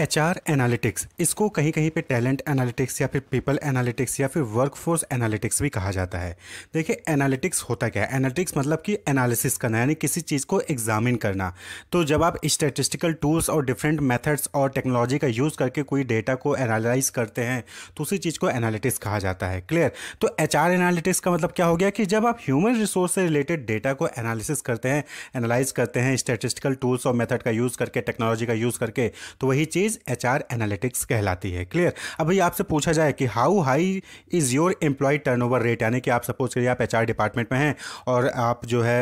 H R analytics इसको कहीं कहीं पे टैलेंट एनालिटिक्स या फिर पीपल एनालिटिक्स या फिर वर्कफोर्स एनालिटिक्स भी कहा जाता है देखिए एनालिटिक्स होता क्या है एनालिटिक्स मतलब कि एनालिसिस करना यानी किसी चीज़ को एग्जामिन करना तो जब आप स्टेटिस्टिकल टूल्स और डिफरेंट मेथड्स और टेक्नोलॉजी का यूज़ करके कोई डेटा को एनालाइज करते हैं तो उसी चीज़ को एनालिटिक्स कहा जाता है क्लियर तो एच आर एनालिटिक्स का मतलब क्या हो गया कि जब आप ह्यूमन रिसोर्स से रिलेटेड डेटा को एनालिसिस करते हैं एनालाइज करते हैं स्टेटिस्टिकल टूल्स और मेथड का यूज़ करके टेक्नोलॉजी का यूज़ करके तो वही चीज़ इज एच आर एनालिटिक्स कहलाती है क्लियर अब भाई आपसे पूछा जाए कि how high is your employ turnover rate यानी कि आप सपोज करिए आप एच डिपार्टमेंट में हैं और आप जो है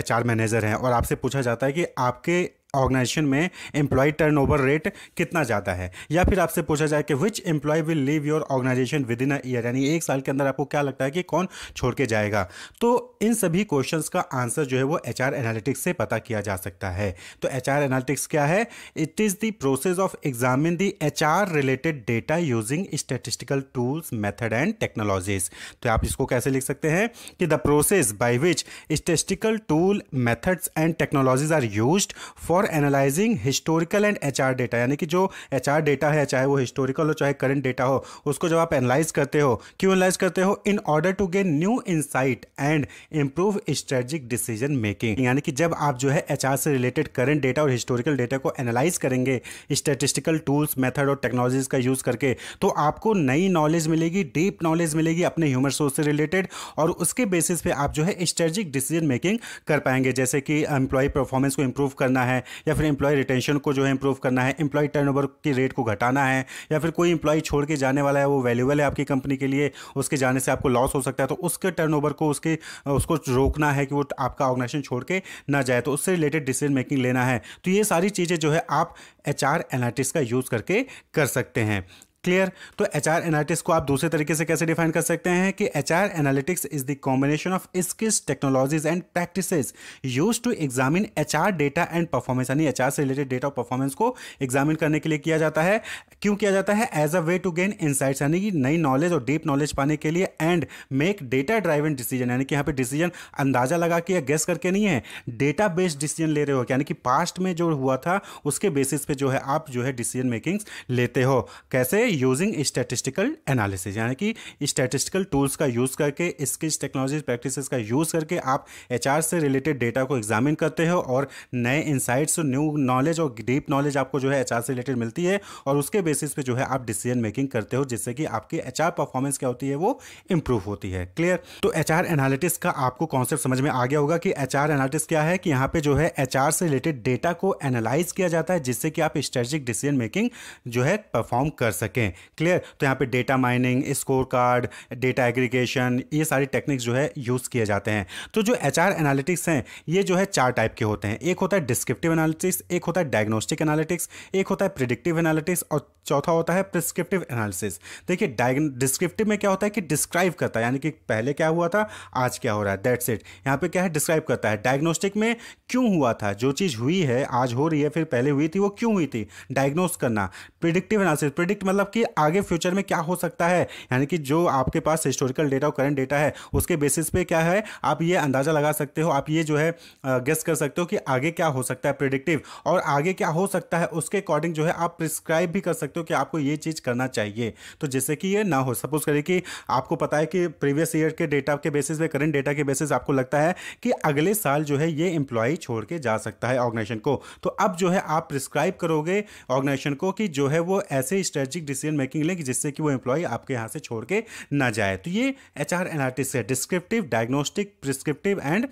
एच मैनेजर हैं और आपसे पूछा जाता है कि आपके ऑर्गेनाइजेशन में एम्प्लॉय टर्नओवर रेट कितना ज़्यादा है या फिर आपसे पूछा जाए कि which employ will leave your organisation within a year यानी एक साल के अंदर आपको क्या लगता है कि कौन छोड़ के जाएगा तो इन सभी क्वेश्चंस का आंसर जो है वो एच आर एनालिटिक्स से पता किया जा सकता है तो एच आर एनालिटिक्स क्या है it is the process of examine the H related data using statistical tools method and technologies तो आप इसको कैसे लिख सकते हैं कि the process by which statistical tool methods and technologies are use for for analysing historical and H data यानी कि जो एच डेटा है चाहे वो हिस्टोरिकल हो चाहे करंट डेटा हो उसको जब आप एनालाइज करते हो क्यों एनालाइज करते हो in order to gain new insight and improve strategic decision making यानी कि जब आप जो है एच से रिलेटेड करंट डेटा और हिस्टोरिकल डेटा को एनालाइज करेंगे स्टेटिस्टिकल टूल्स मेथड और टेक्नोलॉजीज का यूज़ करके तो आपको नई नॉलेज मिलेगी डीप नॉलेज मिलेगी अपने ह्यूमन रिसोर्स से रिलेटेड और उसके बेसिस पे आप जो है स्ट्रेटजिक डिसीजन मेकिंग कर पाएंगे जैसे कि एम्प्लॉय परफॉर्मेंस को इम्प्रूव करना है या फिर एम्प्लॉय रिटेंशन को जो है इंप्रूव करना है एम्प्लॉय टर्नओवर की रेट को घटाना है या फिर कोई इंप्लॉई छोड़ के जाने वाला है वो वैल्यूबल है आपकी कंपनी के लिए उसके जाने से आपको लॉस हो सकता है तो उसके ओवर को उसके उसको रोकना है कि वो आपका ऑर्गेनाइजेशन छोड़ के ना जाए तो उससे रिलेटेड डिसीजन मेकिंग लेना है तो ये सारी चीज़ें जो है आप एच आर का यूज़ करके कर सकते हैं क्लियर तो एच आर एनालिटिक्स को आप दूसरे तरीके से कैसे डिफाइन कर सकते हैं कि H R analytics is the combination of skills technologies and practices use to examine H R data and performance यानी एच आर से रिलेटेड डेटा और परफॉर्मेंस को एग्जामिन करने के लिए किया जाता है क्यों किया जाता है as a way to gain insights यानी कि नई नॉलेज और डीप नॉलेज पाने के लिए and make data driven decision यानी कि यहाँ पे डिसीजन अंदाजा लगा के या गेस करके नहीं है डेटा बेस्ड डिसीजन ले रहे हो यानी कि पास्ट में जो हुआ था उसके बेसिस पे जो है आप जो है डिसीजन मेकिंग्स लेते हो कैसे यूजिंग स्टैटिस्टिकल एनालिसिस यानी कि स्टैटिस्टिकल टूल्स का यूज़ करके स्किल्स टेक्नोलॉजी प्रैक्टिसेस का यूज़ करके आप एच से रिलेटेड डेटा को एग्जामिन करते हो और नए इंसाइट्स न्यू नॉलेज और डीप नॉलेज आपको जो है एच से रिलेटेड मिलती है और उसके बेसिस पे जो है आप डिसीजन मेकिंग करते हो जिससे कि आपकी एच परफॉर्मेंस क्या होती है वो इंप्रूव होती है क्लियर तो एच एनालिटिक्स का आपको कॉन्सेप्ट समझ में आ गया होगा कि एच एनालिटिक्स क्या है कि यहाँ पे जो है एच से रिलेटेड डेटा को एनालाइज किया जाता है जिससे कि आप स्ट्रेटेजिक डिसीजन मेकिंग जो है परफॉर्म कर सकें हैं क्लियर तो यहाँ पे data mining scorecard data aggregation ये सारी टेक्निक्स जो है यूज़ किए जाते हैं तो जो एच एनालिटिक्स हैं ये जो है चार टाइप के होते हैं एक होता है डिस्क्रिप्टिव एनालिटिक्स एक होता है डायग्नोस्टिक एनालिटिक्स एक होता है प्रिडिक्टिव एनालिटिक्स और चौथा होता है प्रिस्क्रिप्टिव एनालिसिस देखिए डिस्क्रिप्टिव में क्या होता है कि डिस्क्राइब करता है यानी कि पहले क्या हुआ था आज क्या हो रहा है दैट्स इट यहाँ पे क्या है डिस्क्राइब करता है डायग्नोस्टिक में क्यों हुआ था जो चीज़ हुई है आज हो रही है फिर पहले हुई थी वो क्यों हुई थी डायग्नोस करना प्रिडिक्टिव एनालिसिस प्रिडिक्ट मतलब कि आगे फ्यूचर में क्या हो सकता है यानी कि जो आपके पास हिस्टोरिकल डेटा और करंट डेटा है उसके बेसिस पे क्या है आप ये अंदाज़ा लगा सकते हो आप ये जो है गेस कर सकते हो कि आगे क्या हो सकता है प्रिडिक्टिव और आगे क्या हो सकता है उसके अकॉर्डिंग जो है आप प्रिस्क्राइब भी कर सकते सकते हो कि आपको ये चीज़ करना चाहिए तो जैसे कि ये ना हो सपोज करें कि आपको पता है कि प्रीवियस ईयर के डेटा के बेसिस पे करंट डेटा के बेसिस आपको लगता है कि अगले साल जो है ये एम्प्लॉय छोड़ के जा सकता है ऑर्गेनाइजेशन को तो अब जो है आप प्रिस्क्राइब करोगे ऑर्गेनाइजेशन को कि जो है वो ऐसे स्ट्रेटेजिक डिसीजन मेकिंग लें कि जिससे कि वो एम्प्लॉय आपके यहाँ से छोड़ के ना जाए तो ये एच आर एनआरटी से descriptive diagnostic prescriptive and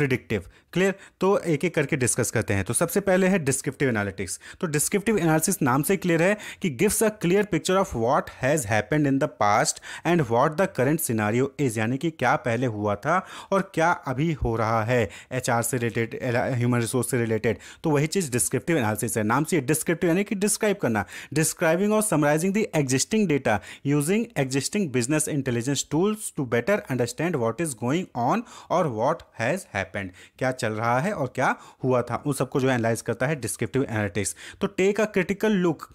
predictive clear तो एक एक करके डिस्कस करते हैं तो सबसे पहले है डिस्क्रिप्टिव एनालिटिक्स तो डिस्क्रिप्टिव एनालिसिस नाम से क्लियर है कि gives a clear picture of what has happened in the past and what the current scenario is यानी कि क्या पहले हुआ था और क्या अभी हो रहा है एच से रिलेटेड ह्यूमन रिसोर्स से रिलेटेड तो वही चीज़ डिस्क्रिप्टिव एनालिसिस है नाम से डिस्क्रिप्टिव यानी कि डिस्क्राइब करना डिस्क्राइबिंग और summarising the existing data using existing business intelligence tools to better understand what is going on और वॉट हैज़ हैपन हैपेंड क्या चल रहा है और क्या हुआ था उन सबको जो एनालाइज करता है डिस्क्रिप्टिव एनालिटिक्स तो take a critical look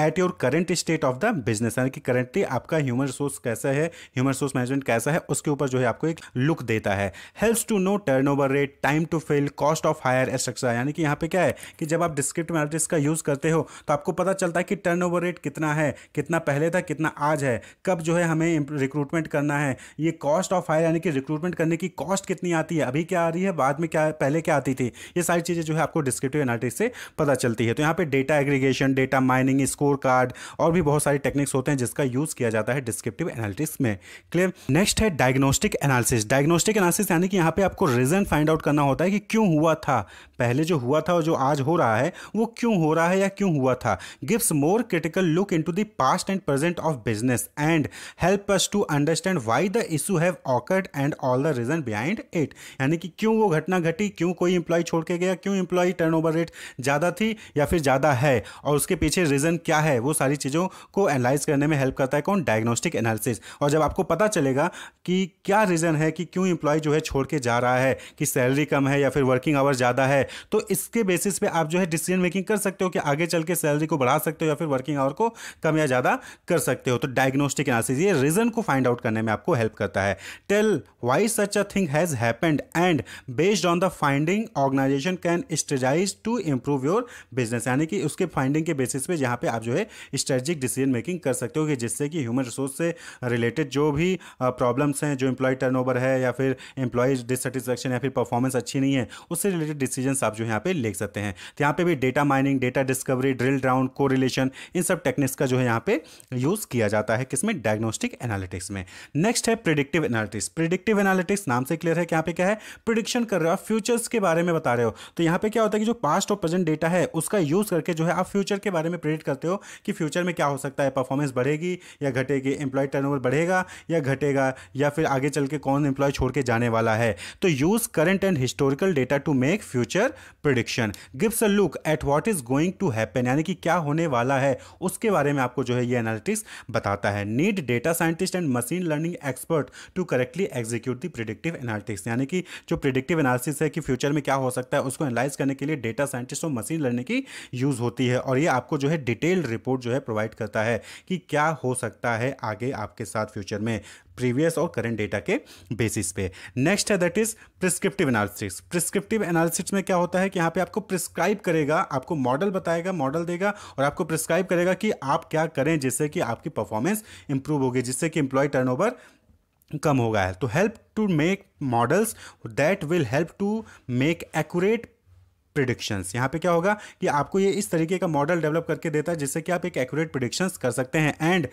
at your current state of the business यानी कि करंटली आपका ह्यूमन रिसोर्स कैसा है ह्यूमन रिसोर्स मैनेजमेंट कैसा है उसके ऊपर जो है आपको एक लुक देता है helps to know turnover rate time to fill cost of hire structure यानी कि यहाँ पे क्या है कि जब आप डिस्क्रिप्टिव एनालिटिक्स का यूज़ करते हो तो आपको पता चलता है कि टर्न ओवर रेट कितना है कितना पहले था कितना आज है कब जो है हमें रिक्रूटमेंट करना है ये कॉस्ट ऑफ हायर यानी कि रिक्रूटमेंट करने की कॉस्ट कितनी आती है अभी क्या आ रही है बाद में क्या पहले क्या आती थी ये सारी चीज़ें जो है आपको डिस्क्रिप्टिव एनालिटिक्स से पता चलती है तो यहाँ पे डेटा एग्रीगेशन डेटा माइनिंग इसको स्कोर कार्ड और भी बहुत सारी टेक्निक्स होते हैं जिसका यूज़ किया जाता है डिस्क्रिप्टिव एनालिटिक्स में क्लियर नेक्स्ट है डायग्नोस्टिक एनालिसिस डायग्नोस्टिक एनालिसिस यानी कि यहाँ पे आपको रीज़न फाइंड आउट करना होता है कि क्यों हुआ था पहले जो हुआ था और जो आज हो रहा है वो क्यों हो रहा है या क्यों हुआ था gives more critical look into past and present of business and help us to understand why the issue have occurred and all the reason behind it यानी कि क्यों वो घटना घटी क्यों कोई इंप्लॉय छोड़ के गया क्यों इंप्लॉय टर्न रेट ज़्यादा थी या फिर ज़्यादा है और उसके पीछे रीज़न क्या क्या है वो सारी चीज़ों को एनालाइज करने में हेल्प करता है कौन डायग्नोस्टिक एनालिसिस और जब आपको पता चलेगा कि क्या रीज़न है कि क्यों एम्प्लॉय जो है छोड़ के जा रहा है कि सैलरी कम है या फिर वर्किंग आवर ज़्यादा है तो इसके बेसिस पे आप जो है डिसीजन मेकिंग कर सकते हो कि आगे चल के सैलरी को बढ़ा सकते हो या फिर वर्किंग आवर को कम या ज़्यादा कर सकते हो तो डायग्नोस्टिक एनालिसिस ये रीज़न को फाइंड आउट करने में आपको हेल्प करता है tell why such a thing has happened and based on the finding organisation can strategise to improve your business यानी कि उसके फाइंडिंग के बेसिस पे जहाँ पे आप जो है स्ट्रेटजिक डिसीजन मेकिंग कर सकते हो कि जिससे कि ह्यूमन रिसोर्स से रिलेटेड जो भी प्रॉब्लम्स हैं जो एम्प्लॉय टर्नओवर है या फिर एम्प्लॉयज़ डिससेटिस्फेक्शन या फिर परफॉर्मेंस अच्छी नहीं है उससे रिलेटेड डिसीजन आप जो यहाँ पे ले सकते हैं तो यहाँ पे भी data mining data discovery drill down को इन सब टेक्निक्स का जो है यहाँ पे यूज़ किया जाता है किसमें डायग्नोस्टिक एनालिटिक्स में नेक्स्ट है प्रिडिक्टिव एनालिटिक्स प्रिडिक्टिव एनालिटिक्स नाम से क्लियर है कि यहाँ पे क्या है प्रिडिक्शन कर रहे हो आप फ्यूचर्स के बारे में बता रहे हो तो यहाँ पे क्या होता है कि जो पास्ट और प्रेजेंट डेटा है उसका यूज़ करके जो है आप फ्यूचर के बारे में प्रिडिक्ट करते हो हो कि फ्यूचर में क्या हो सकता है परफॉर्मेंस बढ़ेगी या घटेगी एम्प्लॉय टर्न बढ़ेगा या घटेगा या फिर आगे चल के कौन एम्प्लॉय छोड़ के जाने वाला है तो use current and historical data to make future prediction gives a look at what is going to happen यानी कि क्या होने वाला है उसके बारे में आपको जो है ये एनालिटिक्स बताता है need data scientist and machine learning expert to correctly execute the predictive analytics यानी कि जो प्रिडिक्टिव एनालिसिस है कि फ्यूचर में क्या हो सकता है उसको एनालाइज करने के लिए डेटा साइंटिस्ट और मशीन लर्निंग की यूज़ होती है और ये आपको जो है डिटेल डिटेल्ड रिपोर्ट जो है प्रोवाइड करता है कि क्या हो सकता है आगे आपके साथ फ्यूचर में प्रीवियस और करंट डेटा के बेसिस पे नेक्स्ट है that is prescriptive analysis prescriptive analysis में क्या होता है कि यहाँ पे आपको प्रिस्क्राइब करेगा आपको मॉडल बताएगा मॉडल देगा और आपको प्रिस्क्राइब करेगा कि आप क्या करें जिससे कि आपकी परफॉर्मेंस इंप्रूव होगी जिससे कि एम्प्लॉय टर्नओवर कम होगा है तो help to make models that will help to make accurate predictions यहाँ पे क्या होगा कि आपको ये इस तरीके का मॉडल डेवलप करके देता है जिससे कि आप एक एक्यूरेट प्रिडिक्शंस कर सकते हैं and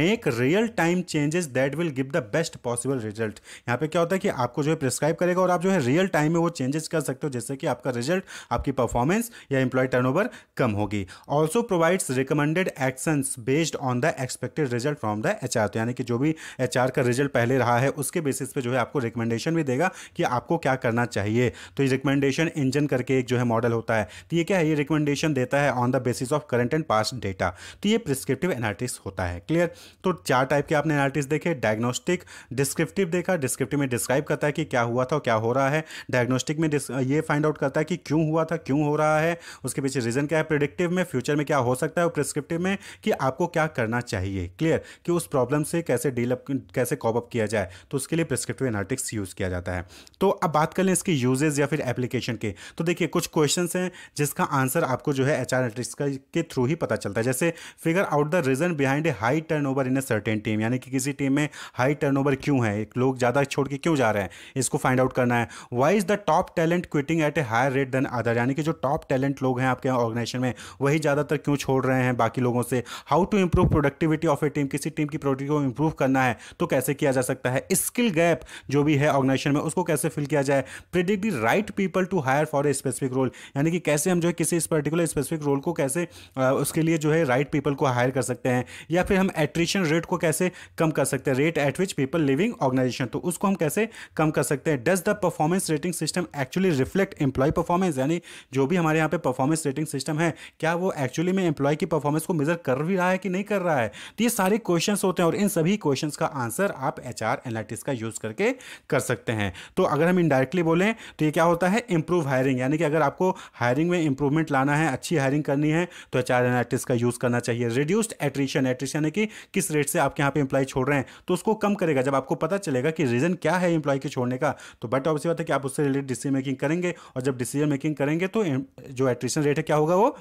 make real time changes that will give the best possible result यहाँ पे क्या होता है कि आपको जो है प्रिस्क्राइब करेगा और आप जो है रियल टाइम में वो चेंजेस कर सकते हो जिससे कि आपका रिजल्ट आपकी परफॉर्मेंस या एम्प्लॉय टर्न कम होगी also provides recommended actions based on the expected result from the H तो यानी कि जो भी एच का रिजल्ट पहले रहा है उसके बेसिस पे जो है आपको रिकमेंडेशन भी देगा कि आपको क्या करना चाहिए तो ये रिकमेंडेशन इंजन करके एक जो है मॉडल होता है तो ये क्या है ये रिकमेंडेशन देता है on the basis of current and past data तो ये प्रिस्क्रिप्टिव एनालिटिक्स होता है क्लियर तो चार टाइप के आपने एनालिटिक्स देखे डायग्नोस्टिक डिस्क्रिप्टिव देखा डिस्क्रिप्टिव में डिस्क्राइब करता है कि क्या हुआ था और क्या हो रहा है डायग्नोस्टिक में ये फाइंड आउट करता है कि क्यों हुआ था क्यों हो रहा है उसके पीछे रीजन क्या है प्रिडिक्टिव में फ्यूचर में क्या हो सकता है और प्रिस्क्रिप्टिव में कि आपको क्या करना चाहिए क्लियर कि उस प्रॉब्लम से कैसे डील अप कैसे कॉप अप किया जाए तो उसके लिए प्रिस्क्रिप्टिव एनालिटिक्स यूज़ किया जाता है तो अब बात कर लें इसके यूजेज या फिर एप्लीकेशन के तो देखिए कुछ क्वेश्चन हैं जिसका आंसर आपको जो है एच आर के थ्रू ही पता चलता है जैसे figure out the reason behind a high turnover in a certain team यानी कि किसी टीम में हाई टर्न ओवर क्यों है लोग ज़्यादा छोड़ के क्यों जा रहे हैं इसको फाइंड आउट करना है why is the top talent quitting at a higher rate than other यानी कि जो टॉप टैलेंट लोग हैं आपके ऑर्गेनाइजेशन में वही ज़्यादातर क्यों छोड़ रहे हैं बाकी लोगों से how to improve productivity of a team किसी टीम की प्रोडक्टिव को इम्प्रूव करना है तो कैसे किया जा सकता है स्किल गैप जो भी है ऑर्गेनाइजेशन में उसको कैसे फिल किया जाए predict right people to hire for a specific role role यानी कि कैसे हम जो है किसी इस पर्टिकुलर स्पेसिफिक रोल को कैसे उसके लिए जो है राइट पीपल को हायर कर सकते हैं या फिर हम एट्रिशन रेट को कैसे कम कर सकते हैं rate at which people living organisation तो उसको हम कैसे कम कर सकते हैं does the performance rating system actually reflect employ performance यानी जो भी हमारे यहाँ पे परफॉर्मेंस रेटिंग सिस्टम है क्या वो एक्चुअली में एम्प्लॉय की परफॉर्मेंस को मेजर कर भी रहा है कि नहीं कर रहा है तो ये सारे क्वेश्चन होते हैं और इन सभी क्वेश्चन का आंसर आप एच आर का यूज करके कर सकते हैं तो अगर हम इनडायरेक्टली बोलें तो ये क्या होता है इंप्रूव हायरिंग यानी कि अगर आप आपको हायरिंग में इंप्रूवमेंट लाना है अच्छी हायरिंग करनी है तो एच एनालिटिक्स का यूज़ करना चाहिए रिड्यूस्ड एट्रीशन एट्रिशन है कि किस रेट से आपके यहाँ पे इंप्लाई छोड़ रहे हैं तो उसको कम करेगा जब आपको पता चलेगा कि रीज़न क्या है इंप्लाई के छोड़ने का तो बट ऑब्वियसली बात है कि आप उससे रिलेटेड डिसीजन मेकिंग करेंगे और जब डिसीजन मेकिंग करेंगे तो जो एट्रिशन रेट है क्या होगा वो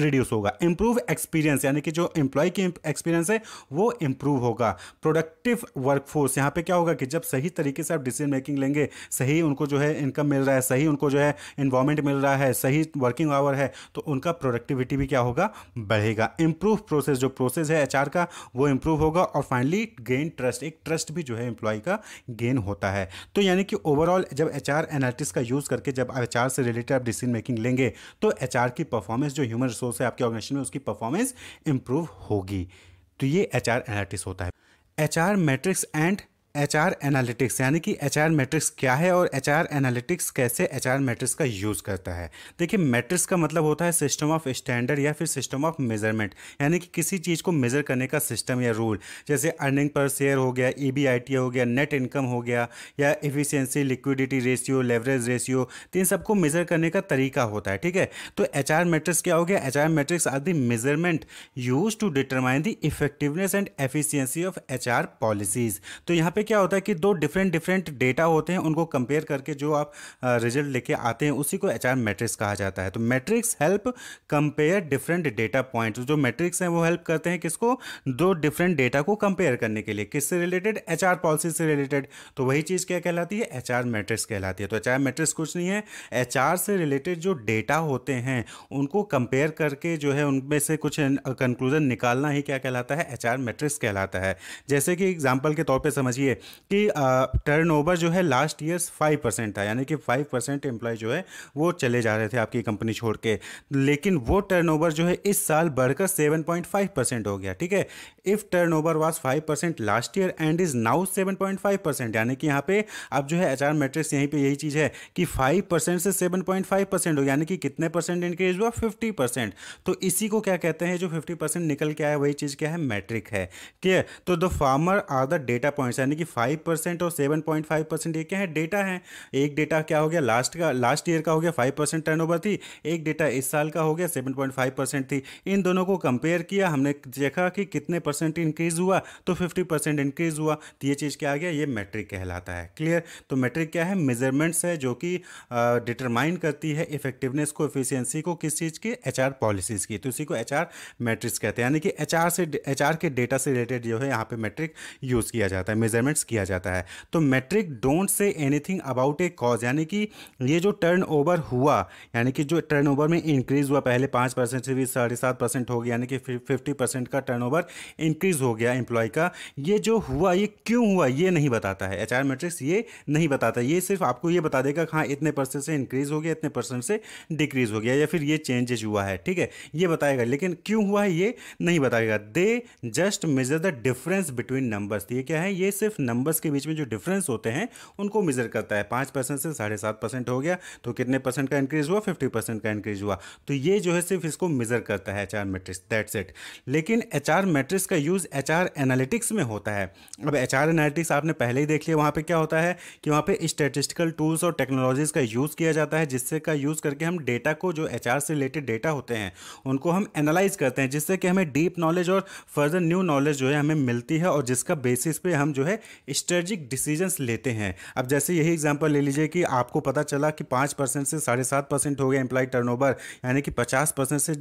रिड्यूस होगा इम्प्रूव एक्सपीरियंस यानी कि जो एम्प्लॉय की एक्सपीरियंस है वो इम्प्रूव होगा प्रोडक्टिव वर्कफोर्स यहाँ पे क्या होगा कि जब सही तरीके से आप डिसीजन मेकिंग लेंगे सही उनको जो है इनकम मिल रहा है सही उनको जो है इन्वॉर्मेंट मिल रहा है सही वर्किंग आवर है तो उनका प्रोडक्टिविटी भी क्या होगा बढ़ेगा इम्प्रूव प्रोसेस जो प्रोसेस है एच का वो इम्प्रूव होगा और फाइनली गेन ट्रस्ट एक ट्रस्ट भी जो है एम्प्लॉय का गेन होता है तो यानी कि ओवरऑल जब एच आर का यूज़ करके जब एच से रिलेटेड आप डिसीजन मेकिंग लेंगे तो एच की परफॉर्मेंस जो ह्यूमन सोर्स है आपके ऑर्गेनाइजेशन में उसकी परफॉर्मेंस इंप्रूव होगी तो ये एच आर होता है H R metrics and H R analytics यानी कि एच आर मैट्रिक्स क्या है और एच आर एनालिटिक्स कैसे एच आर मैट्रिक्स का यूज़ करता है देखिए मैट्रिक्स का मतलब होता है सिस्टम ऑफ स्टैंडर्ड या फिर सिस्टम ऑफ मेजरमेंट यानी कि किसी चीज़ को मेज़र करने का सिस्टम या रूल जैसे अर्निंग पर शेयर हो गया ई बी आई टी हो गया नेट इनकम हो गया या efficiency liquidity ratio leverage ratio तो इन सबको मेज़र करने का तरीका होता है ठीक है तो एच आर मैट्रिक्स क्या हो गया H R metrics are the measurement use to determine the effectiveness and efficiency of H R policies तो यहाँ पे पे क्या होता है कि दो डिफरेंट डिफरेंट डेटा होते हैं उनको कंपेयर करके जो आप रिजल्ट लेके आते हैं उसी को एच आर मैट्रिक्स कहा जाता है तो metrics help compare different data point जो मैट्रिक्स हैं वो हेल्प करते हैं किसको दो डिफरेंट डेटा को कंपेयर करने के लिए किससे रिलेटेड एच आर पॉलिसी से रिलेटेड तो वही चीज़ क्या कहलाती है एच आर मैट्रिक्स कहलाती है तो एच आर मैट्रिक्स कुछ नहीं है एच आर से रिलेटेड जो डेटा होते हैं उनको कंपेयर करके जो है उनमें से कुछ कंक्लूजन निकालना ही क्या कहलाता है एच आर मैट्रिक्स कहलाता है जैसे कि एग्जाम्पल के तौर पर समझिए है कि टर्नओवर जो है लास्ट ईयर फाइव परसेंट था यानी कि फाइव परसेंट एम्प्लॉय जो है वो चले जा रहे थे आपकी कंपनी छोड़ के लेकिन वो टर्नओवर जो है इस साल बढ़कर सेवन पॉइंट फाइव परसेंट हो गया ठीक है if turnover was five percent last year and is now seven point five percent यानी कि यहाँ पे अब जो है एच आर मेट्रिक्स यहीं पर यही चीज़ है कि फाइव परसेंट से सेवन पॉइंट फाइव परसेंट हो यानी कि कितने परसेंट इंक्रीज हुआ फिफ्टी परसेंट तो इसी को क्या कहते हैं जो फिफ्टी परसेंट निकल के आया वही चीज़ क्या है मैट्रिक है ठीक है तो the former are the data points यानी कि कि फाइव परसेंट और सेवन पॉइंट फाइव परसेंट ये क्या है डेटा है एक डेटा क्या हो गया लास्ट का लास्ट ईयर का हो गया फाइव परसेंट टर्न थी एक डेटा इस साल का हो गया सेवन पॉइंट फाइव परसेंट थी इन दोनों को कंपेयर किया हमने देखा कि कितने परसेंट इंक्रीज हुआ तो फिफ्टी परसेंट इंक्रीज हुआ तो ये चीज़ क्या आ गया ये मैट्रिक कहलाता है क्लियर तो मैट्रिक क्या है मेजरमेंट्स है जो कि डिटरमाइन करती है इफेक्टिवनेस को एफिशिएंसी को किस चीज़ की एच पॉलिसीज़ की तो इसी को एच मैट्रिक्स कहते हैं यानी कि एच से एच के डेटा से रिलेटेड जो है यहाँ पे मैट्रिक यूज़ किया जाता है मेजरमेंट कमेंट्स किया जाता है तो metric don't say anything about a cause यानी कि ये जो टर्न ओवर हुआ यानी कि जो टर्न ओवर में इंक्रीज़ हुआ पहले पाँच परसेंट से भी साढ़े सात परसेंट हो गया यानी कि फिफ्टी परसेंट का टर्न ओवर इंक्रीज़ हो गया एम्प्लॉय का ये जो हुआ ये क्यों हुआ ये नहीं बताता है एच मैट्रिक्स ये नहीं बताता ये सिर्फ आपको ये बता देगा हाँ इतने परसेंट से इंक्रीज़ हो गया इतने परसेंट से डिक्रीज़ हो गया या फिर ये चेंजेज हुआ है ठीक है ये बताएगा लेकिन क्यों हुआ है ये नहीं बताएगा they just measure the difference between numbers ये क्या है ये सिर्फ नंबर्स के बीच में जो डिफरेंस होते हैं उनको मेजर करता है पाँच परसेंट से साढ़े सात परसेंट हो गया तो कितने परसेंट का इंक्रीज हुआ फिफ्टी परसेंट का इंक्रीज हुआ तो ये जो है सिर्फ इसको मेजर करता है H R metrics that's it लेकिन एच आर मेट्रिक्स का यूज़ एच आर एनालिटिक्स में होता है अब एच आर एनालिटिक्स आपने पहले ही देख लिया वहाँ पर क्या होता है कि वहाँ पर स्टेटिस्टिकल टूल्स और टेक्नोलॉजीज का यूज़ किया जाता है जिससे का यूज़ करके हम डेटा को जो एच से रिलेटेड डेटा होते हैं उनको हम एनालाइज करते हैं जिससे कि हमें डीप नॉलेज और फर्दर न्यू नॉलेज जो है हमें मिलती है और जिसका बेसिस पे हम जो है स्ट्रेटजिक डिसीजंस लेते हैं अब जैसे यही एग्जांपल ले लीजिए कि आपको पता चला कि पाँच परसेंट से साढ़े सात परसेंट हो गया एम्प्लॉय टर्नओवर यानी कि पचास परसेंट से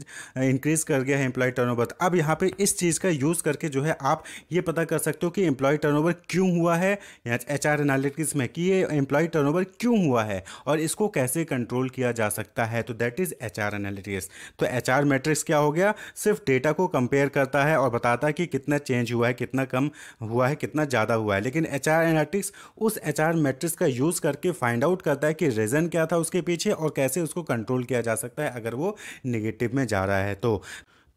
इंक्रीज़ कर गया है एम्प्लॉय टर्नओवर अब यहाँ पर इस चीज़ का यूज़ करके जो है आप ये पता कर सकते हो कि एम्प्लॉय टर्नओवर क्यों हुआ है या एच आर एनालिटिक्स में कि ये एम्प्लॉय टर्नओवर क्यों हुआ है और इसको कैसे कंट्रोल किया जा सकता है तो that is H R analytics तो एच आर मैट्रिक्स क्या हो गया सिर्फ डेटा को कंपेयर करता है और बताता है कि कितना चेंज हुआ है कितना कम हुआ है कितना ज़्यादा हुआ है हुआ है लेकिन एच आर एनालिटिक्स उस एच आर मैट्रिक्स का यूज़ करके फाइंड आउट करता है कि रीज़न क्या था उसके पीछे और कैसे उसको कंट्रोल किया जा सकता है अगर वो निगेटिव में जा रहा है तो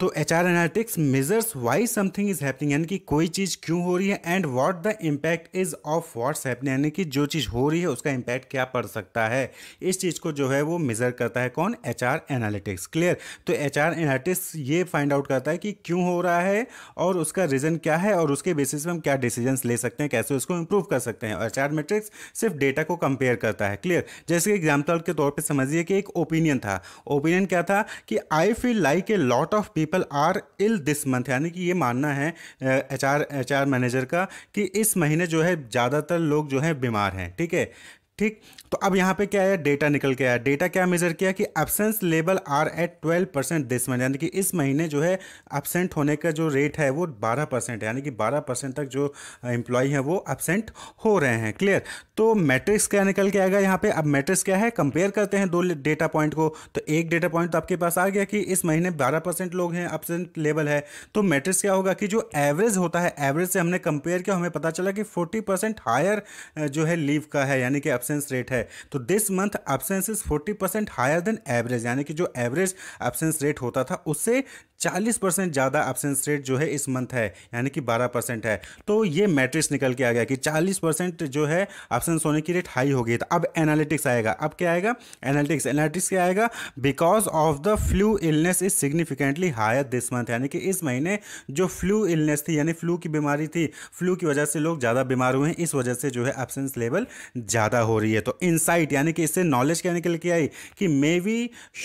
तो H R analytics measures why something is happening यानी कि कोई चीज़ क्यों हो रही है and what the impact is of what's happening यानी कि जो चीज़ हो रही है उसका इम्पैक्ट क्या पड़ सकता है इस चीज़ को जो है वो मेजर करता है कौन एच आर एनालिटिक्स क्लियर तो एच आर एनालिटिक्स ये फाइंड आउट करता है कि क्यों हो रहा है और उसका रीज़न क्या है और उसके बेसिस में हम क्या डिसीजन ले सकते हैं कैसे उसको इम्प्रूव कर सकते हैं एच आर मेट्रिक्स सिर्फ डेटा को कंपेयर करता है क्लियर जैसे कि एग्जाम्पल के तौर पर समझिए कि एक ओपिनियन था ओपिनियन क्या था कि I feel like a lot of people people are ill this month यानी कि ये मानना है एच आर मैनेजर का कि इस महीने जो है ज़्यादातर लोग जो है बीमार हैं ठीक है ठीक तो अब यहाँ पे क्या आया डेटा निकल के आया डेटा क्या मेजर किया कि absence level are at twelve percent this month यानी कि इस महीने जो है एबसेंट होने का जो रेट है वो बारह परसेंट है यानी कि बारह परसेंट तक जो एम्प्लॉय है वो एबसेंट हो रहे हैं क्लियर तो मैट्रिक्स क्या निकल के आएगा यहाँ पे अब मैट्रिक्स क्या है कंपेयर करते हैं दो डेटा पॉइंट को तो एक डेटा पॉइंट तो आपके पास आ गया कि इस महीने बारह परसेंट लोग हैं एबसेंट लेवल है तो मैट्रिक्स क्या होगा कि जो एवरेज होता है एवरेज से हमने कंपेयर किया हमें पता चला कि फोर्टी परसेंट हायर जो है लीव का है यानी कि एबसेंस रेट है तो this month absence is forty percent higher than average यानी कि जो एवरेज एब्सेंस रेट होता था उससे चालीस परसेंट ज़्यादा एबसेंस रेट जो है इस मंथ है यानी कि बारह परसेंट है तो ये मैट्रिक्स निकल के आ गया कि चालीस परसेंट जो है एबसेंस होने की रेट हाई हो गई तो अब एनालिटिक्स आएगा अब क्या आएगा एनालिटिक्स एनालिटिक्स क्या आएगा because of the flu illness is significantly higher this month यानी कि इस महीने जो फ्लू इलनेस थी यानी फ्लू की बीमारी थी फ्लू की वजह से लोग ज़्यादा बीमार हुए हैं इस वजह से जो है एबसेंस लेवल ज़्यादा हो हो रही है तो इनसाइट यानी कि इससे नॉलेज क्या निकल के आई कि may we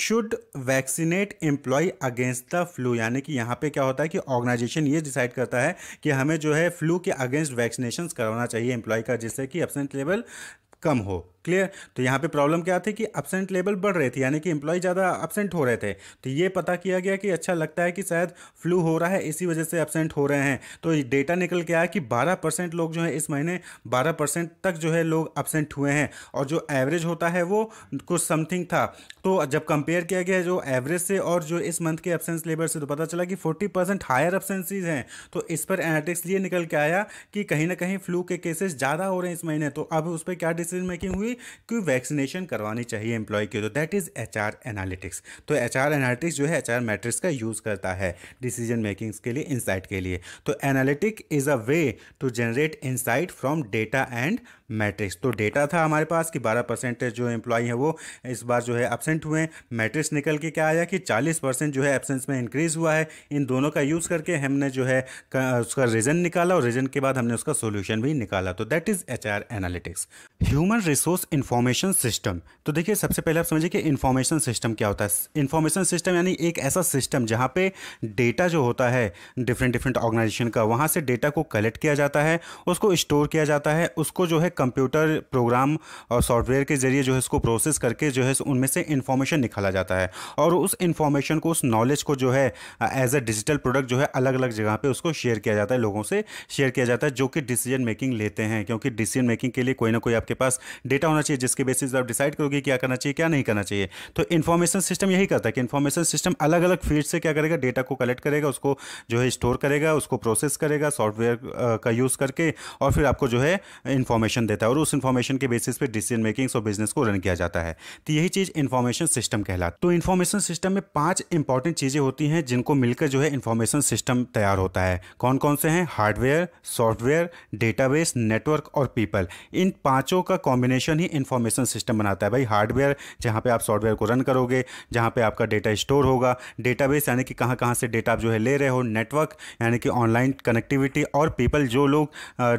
should vaccinate employee against the flu यानी कि यहाँ पे क्या होता है कि ऑर्गेनाइजेशन ये डिसाइड करता है कि हमें जो है फ्लू के अगेंस्ट वैक्सीनेशन करवाना चाहिए एम्प्लॉय का जिससे कि एबसेंट लेवल कम हो क्लियर तो यहाँ पे प्रॉब्लम क्या थी कि एबसेंट लेवल बढ़ रहे थे यानी कि एम्प्लॉय ज़्यादा एबसेंट हो रहे थे तो ये पता किया गया कि अच्छा लगता है कि शायद फ्लू हो रहा है इसी वजह से एबसेंट हो रहे हैं तो डेटा निकल के आया कि 12 परसेंट लोग जो है इस महीने 12 परसेंट तक जो है लोग एबसेंट हुए हैं और जो एवरेज होता है वो कुछ समथिंग था तो जब कंपेयर किया गया जो एवरेज से और जो इस मंथ के एबसेंस लेबर से तो पता चला कि फोर्टी परसेंट हायर एबसेंसीज हैं तो इस पर एनालिटिक्स ये निकल के आया कि कहीं ना कहीं फ्लू के केसेस ज़्यादा हो रहे हैं इस महीने तो अब उस पर क्या डिसीजन मेकिंग हुई हुई कि वैक्सीनेशन करवानी चाहिए एम्प्लॉय की तो दैट इज़ एच एनालिटिक्स तो एच एनालिटिक्स जो है एच मैट्रिक्स का यूज़ करता है डिसीजन मेकिंग्स के लिए इंसाइट के लिए तो analytic is a way to generate insight from data and metrics तो डेटा था हमारे पास कि 12 परसेंट जो एम्प्लॉई हैं वो इस बार जो है एबसेंट हुए मैट्रिक्स निकल के क्या आया कि 40 परसेंट जो है एबसेंस में इंक्रीज़ हुआ है इन दोनों का यूज़ करके हमने जो है उसका रीज़न निकाला और रीज़न के बाद हमने उसका सोल्यूशन भी निकाला तो that is H analytics human resource information system तो देखिए सबसे पहले आप समझिए कि इन्फॉर्मेशन सिस्टम क्या होता है इन्फॉर्मेशन सिस्टम यानी एक ऐसा सिस्टम जहाँ पे डेटा जो होता है डिफरेंट डिफरेंट ऑर्गेनाइजेशन का वहाँ से डेटा को कलेक्ट किया जाता है उसको स्टोर किया जाता है उसको जो है कंप्यूटर प्रोग्राम और सॉफ्टवेयर के ज़रिए जो है इसको प्रोसेस करके जो है उनमें से इन्फॉर्मेशन निकाला जाता है और उस इन्फॉर्मेशन को उस नॉलेज को जो है एज अ डिजिटल प्रोडक्ट जो है अलग अलग जगह पर उसको शेयर किया जाता है लोगों से शेयर किया जाता है जो कि डिसीजन मेकिंग लेते हैं क्योंकि डिसीजन मेकिंग के लिए कोई ना कोई आपके पास डेटा होना चाहिए जिसके बेसिस आप डिसाइड करोगे क्या करना चाहिए क्या नहीं करना चाहिए तो इन्फॉर्मेशन सिस्टम यही करता है कि इन्फॉर्मेशन सिस्टम अलग अलग फील्ड से क्या करेगा डेटा को कलेक्ट करेगा उसको जो है स्टोर करेगा उसको प्रोसेस करेगा सॉफ्टवेयर का यूज़ करके और फिर आपको जो है इन्फॉर्मेशन देता है और उस इन्फॉर्मेशन के बेसिस पे डिसीजन मेकिंग्स और बिजनेस को रन किया जाता है तो यही चीज़ इन्फॉर्मेशन सिस्टम कहलाता तो इन्फॉर्मेशन सिस्टम में पांच इंपॉर्टेंट चीज़ें होती हैं जिनको मिलकर जो है इन्फॉर्मेशन सिस्टम तैयार होता है कौन कौन से हैं हार्डवेयर सॉफ्टवेयर डेटाबेस नेटवर्क और पीपल इन पांचों का कॉम्बिनेशन ही इन्फॉर्मेशन सिस्टम बनाता है भाई हार्डवेयर जहाँ पर आप सॉफ्टवेयर को रन करोगे जहाँ पर आपका डेटा स्टोर होगा डेटाबेस यानी कि कहाँ कहाँ से डेटा आप जो है ले रहे हो नेटवर्क यानी कि ऑनलाइन कनेक्टिविटी और पीपल जो लोग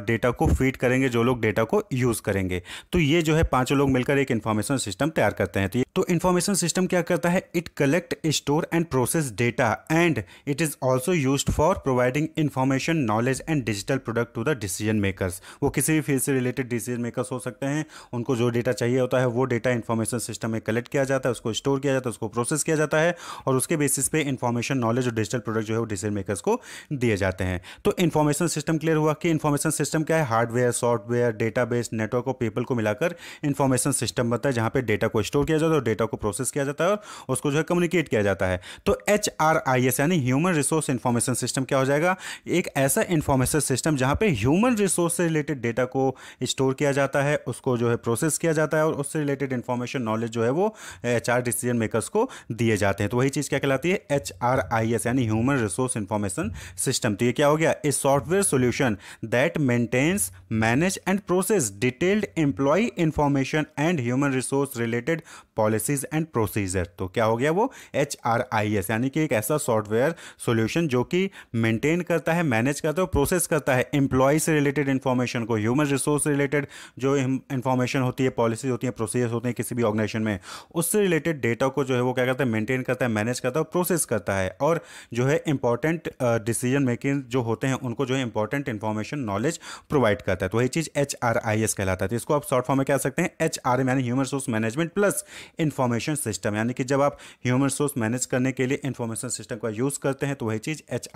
डेटा को फीड करेंगे जो लोग डेटा को यूज़ करेंगे तो ये जो है पांचों लोग मिलकर एक इन्फॉर्मेशन सिस्टम तैयार करते हैं तो इन्फॉर्मेशन सिस्टम तो क्या करता है it collect store and process data and it is also use for providing information knowledge and digital product to the decision makers वो किसी भी फील्ड से रिलेटेड डिसीजन मेकर्स हो सकते हैं उनको जो डेटा चाहिए होता है वो डेटा इन्फॉर्मेशन सिस्टम में कलेक्ट किया जाता है उसको स्टोर किया जाता है उसको प्रोसेस किया जाता है और उसके बेसिस पे इन्फॉर्मेशन नॉलेज और डिजिटल प्रोडक्ट जो है वो डिसीजन मेकर्स को दिए जाते हैं तो इन्फॉर्मेशन सिस्टम क्लियर हुआ कि इन्फॉर्मेशन सिस्टम क्या है hardware software data database network और पीपल को मिलाकर इंफॉर्मेशन सिस्टम बनता है जहां पे डेटा को स्टोर किया जाता है और डेटा को प्रोसेस किया जाता है और उसको जो है कम्युनिकेट किया जाता है तो एच आर आई एस यानी ह्यूमन रिसोर्स इंफॉर्मेशन सिस्टम क्या हो जाएगा एक ऐसा इंफॉर्मेशन सिस्टम जहां पर ह्यूमन रिसोर्स से रिलेटेड डेटा को स्टोर किया जाता है उसको जो है प्रोसेस किया जाता है और उससे रिलेटेड इंफॉर्मेशन नॉलेज जो है वो एच आर डिसीजन मेकर्स को दिए जाते हैं तो वही चीज़ क्या कहलाती है एच आर आई एस यानी ह्यूमन रिसोर्स इंफॉर्मेशन सिस्टम तो ये क्या हो गया a software solution that maintains manage and process is detailed employee information and human resource related policies and procedure तो क्या हो गया वो एच आर आई एस यानी कि एक ऐसा सॉफ्टवेयर सोल्यूशन जो कि मेंटेन करता है मैनेज करता है और प्रोसेस करता है एम्प्लॉय से रिलेटेड इंफॉर्मेशन को ह्यूमन रिसोर्स रिलेटेड जो इंफॉर्मेशन होती है पॉलिसीज होती है प्रोसीजर्स होते हैं किसी भी ऑर्गेनाइजेशन में उससे रिलेटेड डेटा को जो है वो क्या करता है मेंटेन करता है मैनेज करता है और प्रोसेस करता है और जो है इंपॉर्टेंट डिसीजन मेकिंग जो होते हैं उनको जो है इंपॉर्टेंट इंफॉर्मेशन नॉलेज प्रोवाइड करता है तो वही चीज़ एच आर आई कहलाता है तो इसको आप शॉर्ट फॉर्म में कह सकते हैं एच यानी human resource management plus information system यानी कि जब आप ह्यूमन रिसोर्स मैनेज करने के लिए इन्फॉर्मेशन सिस्टम का यूज़ करते हैं तो वही चीज़ एच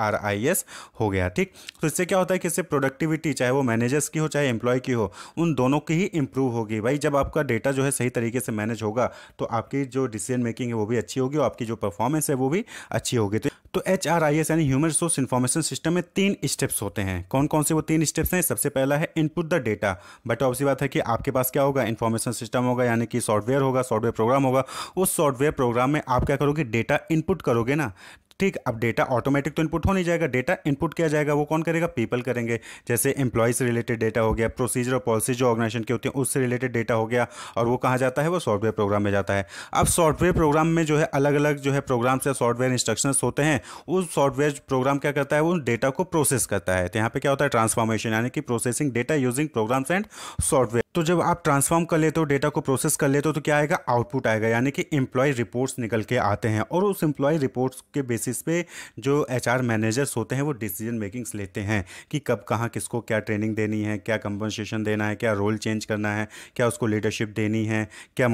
हो गया ठीक तो इससे क्या होता है कि इससे प्रोडक्टिविटी चाहे वो मैनेजर्स की हो चाहे एम्प्लॉय की हो उन दोनों की ही इंप्रूव होगी भाई जब आपका डेटा जो है सही तरीके से मैनेज होगा तो आपकी जो डिसीजन मेकिंग है वो भी अच्छी होगी और आपकी जो परफॉर्मेंस है वो भी अच्छी होगी तो तो एच आर आई एस यानी ह्यूमन रिसोर्स इन्फॉर्मेशन सिस्टम में तीन स्टेप्स होते हैं कौन कौन से वो तीन स्टेप्स हैं सबसे पहला है input the data but obviously बात है कि आपके पास क्या होगा इन्फॉर्मेशन सिस्टम होगा यानी कि सॉफ्टवेयर होगा सॉफ्टवेयर प्रोग्राम होगा उस सॉफ्टवेयर प्रोग्राम में आप क्या करोगे डेटा इनपुट करोगे ना ठीक अब डेटा ऑटोमेटिक तो इनपुट हो नहीं जाएगा डेटा इनपुट किया जाएगा वो कौन करेगा पीपल करेंगे जैसे एम्प्लॉयज रिलेटेड डेटा हो गया प्रोसीजर और पॉलिसी जो ऑर्गेनाइजेशन की होती है उससे रिलेटेड डेटा हो गया और वो कहाँ जाता है वो सॉफ्टवेयर प्रोग्राम में जाता है अब सॉफ्टवेयर प्रोग्राम में जो है अलग अलग जो है प्रोग्राम्स या सॉफ्टवेयर इंस्ट्रक्शन होते हैं उस सॉफ्टवेयर प्रोग्राम क्या करता है वो डेटा को प्रोसेस करता है तो यहाँ पर क्या होता है ट्रांसफॉर्मेशन यानी कि processing data using programs and software तो जब आप ट्रांसफॉर्म कर लेते हो डेटा को प्रोसेस कर लेते हो तो क्या आएगा आउटपुट आएगा यानी कि एम्प्लॉय रिपोर्ट्स निकल के आते हैं और उस एम्प्लॉय रिपोर्ट्स के बेसिस पे जो एच मैनेजर्स होते हैं वो डिसीजन मेकिंग्स लेते हैं कि कब कहाँ किसको क्या ट्रेनिंग देनी है क्या कंपनसेशन देना है क्या रोल चेंज करना है क्या उसको लीडरशिप देनी है क्या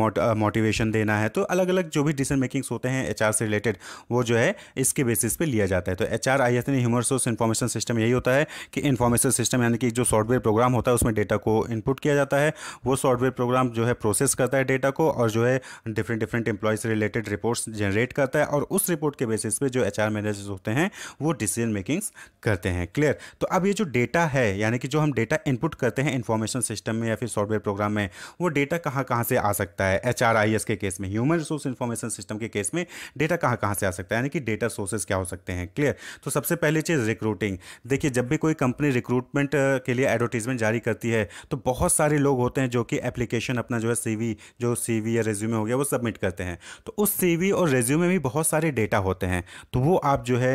मोटिवेशन देना है तो अलग अलग जो भी डिसीजन मेकिंग्स होते हैं एच से रिलेटेड वो जो है इसके बेसिस पर लिया जाता है तो H R I S human resource information system यही होता है कि इन्फॉर्मेशन सिस्टम यानी कि जो सॉफ्टवेयर प्रोग्राम होता है उसमें डेटा को इनपुट किया जाता है है वो सॉफ्टवेयर प्रोग्राम जो है प्रोसेस करता है डेटा को और जो है different different employees related reports generate करता है और उस रिपोर्ट के बेसिस पे जो एच मैनेजर्स होते हैं वो डिसीजन मेकिंग्स करते हैं क्लियर तो अब ये जो डेटा है यानी कि जो हम डेटा इनपुट करते हैं इन्फॉर्मेशन सिस्टम में या फिर सॉफ्टवेयर प्रोग्राम में वो डेटा कहाँ कहाँ से आ सकता है एच के केस में ह्यूमन रिसोर्स इन्फॉर्मेशन सिस्टम के केस में डेटा कहाँ कहाँ से आ सकता है यानी कि डेटा सोर्सेज क्या हो सकते हैं क्लियर तो सबसे पहली चीज़ रिक्रूटिंग देखिए जब भी कोई कंपनी रिक्रूटमेंट के लिए एडवर्टीजमेंट जारी करती है तो बहुत सारे लोग होते हैं जो कि एप्लीकेशन अपना जो है सीवी जो सीवी या रेज्यूमे हो गया वो सबमिट करते हैं तो उस सीवी और रेज्यूमे में भी बहुत सारे डेटा होते हैं तो वो आप जो है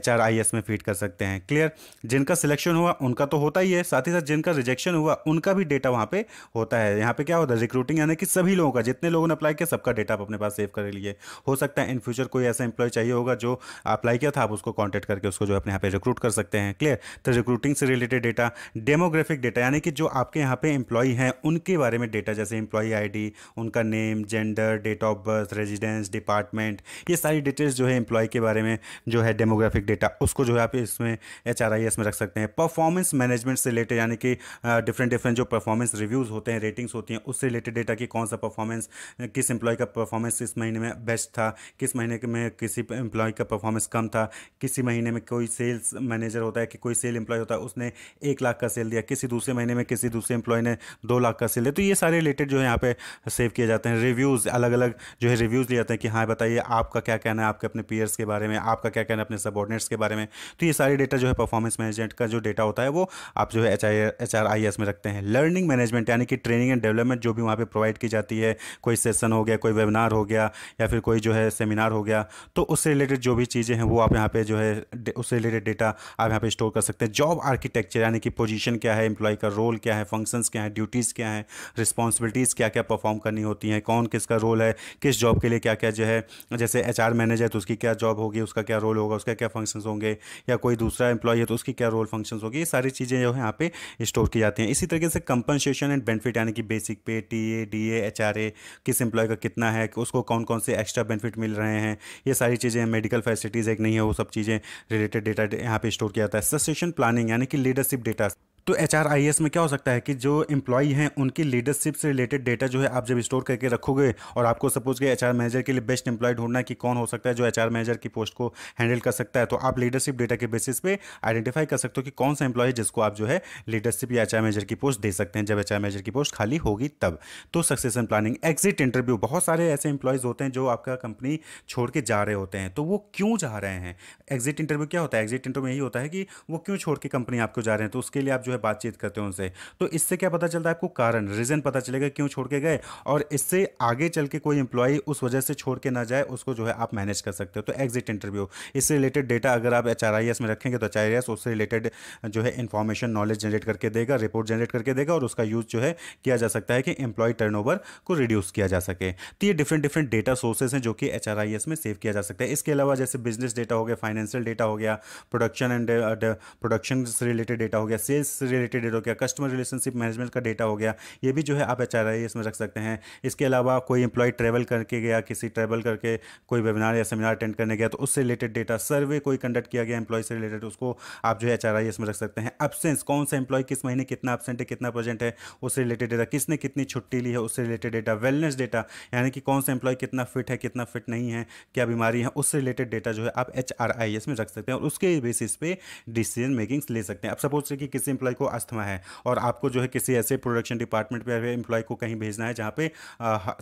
एच में फीड कर सकते हैं क्लियर जिनका सिलेक्शन हुआ उनका तो होता ही है साथ ही साथ जिनका रिजेक्शन हुआ उनका भी डेटा वहाँ पर होता है यहाँ पर क्या होता है रिक्रूटिंग यानी कि सभी लोगों का जितने लोगों ने अप्लाई किया सबका डेटा आप अपने पास सेव कर लिए हो सकता है इन फ्यूचर कोई ऐसा एम्प्लॉय चाहिए होगा जो अप्लाई किया था आप उसको कॉन्टैक्ट करके उसको जो अपने यहाँ पे रिक्रूट कर सकते हैं क्लियर तो रिक्रूटिंग से रिलेटेड डेटा डेमोग्राफिक डेटा यानी कि जो आपके यहाँ पे एम्प्लॉय एम्प्लॉई हैं उनके बारे में डेटा जैसे एम्प्लॉई आईडी उनका name gender date of birth residence department ये सारी डिटेल्स जो है एम्प्लॉई के बारे में जो है डेमोग्राफिक डेटा उसको जो है आप इसमें एच में रख सकते हैं परफॉर्मेंस मैनेजमेंट से रिलेटेड यानी कि डिफरेंट डिफरेंट जो परफॉर्मेंस रिव्यूज़ होते हैं रेटिंग्स होती हैं उससे रिलेटेड डेटा कि कौन सा परफॉर्मेंस किस एम्प्लॉय का परफॉर्मेंस इस महीने में बेस्ट था किस महीने में किसी एम्प्लॉय का परफॉर्मेंस कम था किसी महीने में कोई सेल्स मैनेजर होता है कि कोई सेल एम्प्लॉय होता है उसने एक लाख का सेल दिया किसी दूसरे महीने में किसी दूसरे एम्प्लॉय ने दो लाख का सेल है तो ये सारे रिलेटेड जो है यहाँ पे सेव किए जाते हैं रिव्यूज़ अलग अलग जो है रिव्यूज़ लिए जाते हैं कि हाँ बताइए आपका क्या कहना है आपके अपने पीयर्स के बारे में आपका क्या कहना है अपने सबॉर्डिनेट्स के बारे में तो ये सारे डेटा जो है परफॉर्मेंस मैनेजमेंट का जो डेटा होता है वो आप जो है H I H R I S में रखते हैं लर्निंग मैनेजमेंट यानी कि ट्रेनिंग एंड डेवलपमेंट जो भी वहाँ पर प्रोवाइड की जाती है कोई सेशन हो गया कोई वेबिनार हो गया या फिर कोई जो है सेमिनार हो गया तो उससे रिलेटेड जो भी चीज़ें हैं वो आप यहाँ पे जो है उससे रिलेटेड डेटा आप यहाँ पे स्टोर कर सकते हैं जॉब आर्किटेक्चर यानी कि पोजीशन क्या है एम्प्लॉय का रोल क्या है फंक्शंस क्या है ड्यूटी ड्यूटीज़ क्या हैं रिस्पॉन्सिबिलिटीज़ क्या क्या परफॉर्म करनी होती हैं कौन किसका रोल है किस जॉब के लिए क्या क्या जो है जैसे एच मैनेजर तो उसकी क्या जॉब होगी उसका क्या रोल होगा उसका क्या फंक्शंस होंगे या कोई दूसरा एम्प्लॉय है तो उसकी क्या रोल फंक्शंस होगी ये सारी चीज़ें जो है यहाँ पे स्टोर की जाती हैं इसी तरीके से कंपनसेशन एंड बेनिफिट यानी कि basic pay T A D A H R A किस एम्प्लॉय का कितना है उसको कौन कौन से एक्स्ट्रा बेनिफिट मिल रहे हैं ये सारी चीज़ें मेडिकल फैसिलिटीज़ एक नहीं है वो सब चीज़ें रिलेटेड डेटा यहाँ पे स्टोर किया जाता है ससेशन प्लानिंग यानी कि लीडरशिप डेटा तो एच आर में क्या हो सकता है कि जो इंप्लॉई हैं उनकी लीडरशिप से रिलेटेड डेटा जो है आप जब स्टोर करके रखोगे और आपको सपोज के एच मैनेजर के लिए बेस्ट एम्प्लॉय ढूंढना कि कौन हो सकता है जो एच मैनेजर की पोस्ट को हैंडल कर सकता है तो आप लीडरशिप डेटा के बेसिस पे आइडेंटिफाई कर सकते हो कि कौन सा एम्प्लॉय जिसको आप जो है लीडरशिप या एच मैनेजर की पोस्ट दे सकते हैं जब एच मैनेजर की पोस्ट खाली होगी तब तो सक्सेसन प्लानिंग एग्जिट इंटरव्यू बहुत सारे ऐसे एम्प्लॉयज़ होते हैं जो आपका कंपनी छोड़ के जा रहे होते हैं तो वो क्यों जा रहे हैं एग्जिट इंटरव्यू क्या होता है एग्जिट इंटरव्यू यही होता है कि वो क्यों छोड़ के कंपनी आपको जा रहे हैं तो उसके लिए आप जो है में बातचीत करते हैं उनसे तो इससे क्या पता चलता है आपको कारण रीज़न पता चलेगा क्यों छोड़ के गए और इससे आगे चल के कोई एम्प्लॉय उस वजह से छोड़ के ना जाए उसको जो है आप मैनेज कर सकते हो तो एग्जिट इंटरव्यू इससे रिलेटेड डेटा अगर आप एच में रखेंगे तो एच उससे रिलेटेड जो है इन्फॉर्मेशन नॉलेज जनरेट करके देगा रिपोर्ट जनरेट करके देगा और उसका यूज़ जो है किया जा सकता है कि एम्प्लॉय टर्न को रिड्यूस किया जा सके तो ये डिफरेंट डिफरेंट डेटा सोर्सेज हैं जो कि एच में सेव किया जा सकता है इसके अलावा जैसे बिजनेस डेटा हो गया फाइनेंशियल डेटा हो गया प्रोडक्शन एंड प्रोडक्शन से रिलेटेड डेटा हो गया सेल्स से रिलेटेड हो गया कस्टमर रिलेशनशिप मैनेजमेंट का डेटा हो गया ये भी जो है आप एच इसमें रख सकते हैं इसके अलावा कोई एम्प्लॉय ट्रैवल करके गया किसी ट्रैवल करके कोई वेबिनार या सेमिनार अटेंड करने गया तो उससे रिलेटेड डेटा सर्वे कोई कंडक्ट किया गया एम्प्लॉय से रिलेटेड उसको आप जो है एच इसमें रख सकते हैं एबसेंस कौन सा एम्प्लॉय किस महीने कितना एबसेंट है कितना प्रेजेंट है उससे रिलेटेड डेटा किसने कितनी छुट्टी ली है उससे रिलेटेड डेटा वेलनेस डेटा यानी कि कौन सा एम्प्लॉय कितना फिट है कितना फिट नहीं है क्या बीमारी है उससे रिलेटेड डेटा जो है आप एच में रख सकते हैं और उसके बेसिस पे डिसीजन मेकिंग्स ले सकते हैं आप सपोज कि किसी एम्प्लॉय एम्प्लॉय को अस्थमा है और आपको जो है किसी ऐसे प्रोडक्शन डिपार्टमेंट पर एम्प्लॉय को कहीं भेजना है जहाँ पे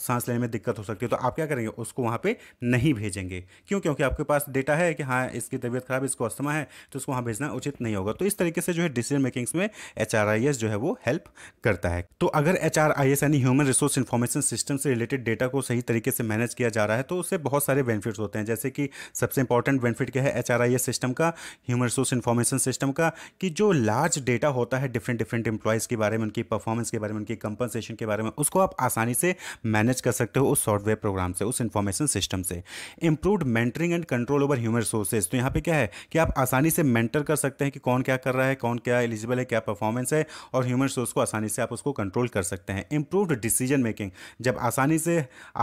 सांस लेने में दिक्कत हो सकती है तो आप क्या करेंगे उसको वहाँ पे नहीं भेजेंगे क्यों क्योंकि आपके पास डेटा है कि हाँ इसकी तबीयत खराब इसको अस्थमा है तो उसको वहाँ भेजना उचित नहीं होगा तो इस तरीके से जो है डिसीजन मेकिंग्स में एच जो है वो हेल्प करता है तो अगर एच यानी ह्यूमन रिसोर्स इन्फॉर्मेशन सिस्टम से रिलेटेड डेटा को सही तरीके से मैनेज किया जा रहा है तो उससे बहुत सारे बेनिफिट्स होते हैं जैसे कि सबसे इंपॉर्टेंट बेनिफिट क्या है एच सिस्टम का ह्यूमन रिसोर्स इन्फॉर्मेशन सिस्टम का कि जो लार्ज डेटा होता है डिफरेंट डिफरेंट एम्प्लॉयज़ के बारे में उनकी परफॉर्मेंस के बारे में उनकी कंपनसेशन के बारे में उसको आप आसानी से मैनेज कर सकते हो उस सॉफ्टवेयर प्रोग्राम से उस इन्फॉर्मेशन सिस्टम से improved mentoring and control over human resources तो यहाँ पे क्या है कि आप आसानी से मेंटर कर सकते हैं कि कौन क्या कर रहा है कौन क्या एलिजिबल है क्या परफॉर्मेंस है और ह्यूमन रिसोर्स को आसानी से आप उसको कंट्रोल कर सकते हैं इंप्रूव्ड डिसीजन मेकिंग जब आसानी से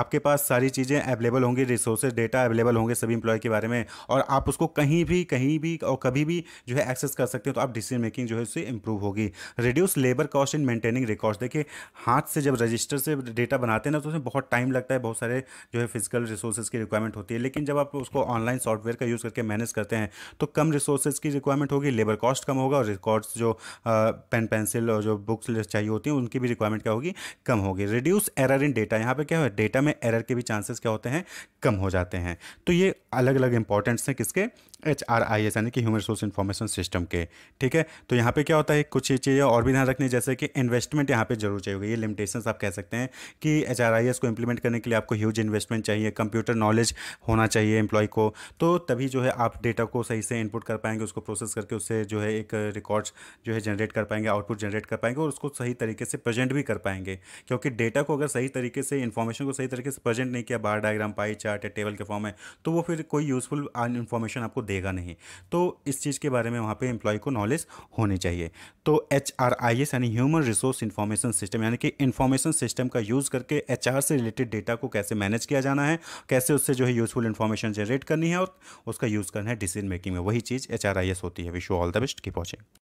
आपके पास सारी चीज़ें अवेलेबल होंगी रिसोर्सेज डेटा अवेलेबल होंगे सभी इंप्लॉय के बारे में और आप उसको कहीं भी कहीं भी और कभी भी जो है एक्सेस कर सकते हो तो आप डिसीजन मेकिंग जो है उससे इंप्रूव होगी reduce labour cost in maintaining records देखिए हाथ से जब रजिस्टर से डेटा बनाते हैं ना तो उसमें बहुत टाइम लगता है बहुत सारे जो है फिजिकल रिसोर्सेज की रिक्वायरमेंट होती है लेकिन जब आप उसको ऑनलाइन सॉफ्टवेयर का यूज़ करके मैनेज करते हैं तो कम रिसोर्सेज की रिक्वायरमेंट होगी लेबर कॉस्ट कम होगा और रिकॉर्ड्स जो पेन पेंसिल और जो बुक्स चाहिए होती हैं उनकी भी रिक्वायरमेंट क्या होगी कम होगी रिड्यूस एरर इन डेटा यहाँ पर क्या है डेटा में एरर के भी चांसेस क्या होते हैं कम हो जाते हैं तो ये अलग अलग इंपॉर्टेंट्स हैं किसके एच आर आई एस यानी कि ह्यूमन रिसोर्स इन्फॉर्मेशन सिस्टम के ठीक है तो यहाँ पे क्या होता है कुछ चीज़ें और भी ध्यान रखनी है जैसे कि इन्वेस्टमेंट यहाँ पे जरूर चाहिए होगी ये लिमिटेशन आप कह सकते हैं कि एच आर आई एस को इम्प्लीमेंट करने के लिए आपको ह्यूज इन्वेस्टमेंट चाहिए कंप्यूटर नॉलेज होना चाहिए एम्प्लॉय को तो तभी जो है आप डेटा को सही से इनपुट कर पाएंगे उसको प्रोसेस करके उससे जो है एक रिकॉर्ड्स जो है जनरेट कर पाएंगे आउटपुट जनरेट कर पाएंगे और उसको सही तरीके से प्रेजेंट भी कर पाएंगे क्योंकि डेटा को अगर सही तरीके से इन्फॉर्मेशन को सही तरीके से प्रेजेंट नहीं किया बार डायग्राम पाई चार्ट या टेबल के फॉर्म में तो वो फिर कोई यूज़फुल इन्फॉर्मेशन uh, आपको देगा नहीं तो इस चीज़ के बारे में वहाँ पे एम्प्लॉय को नॉलेज होनी चाहिए तो एच आर आई एस यानी ह्यूमन रिसोर्स इन्फॉर्मेशन सिस्टम यानी कि इन्फॉर्मेशन सिस्टम का यूज़ करके एच आर से रिलेटेड डेटा को कैसे मैनेज किया जाना है कैसे उससे जो है यूज़फुल इन्फॉर्मेशन जनरेट करनी है और उसका यूज़ करना है डिसीजन मेकिंग में वही चीज़ एच आर आई एस होती है विशो ऑल द बेस्ट की पहुँचें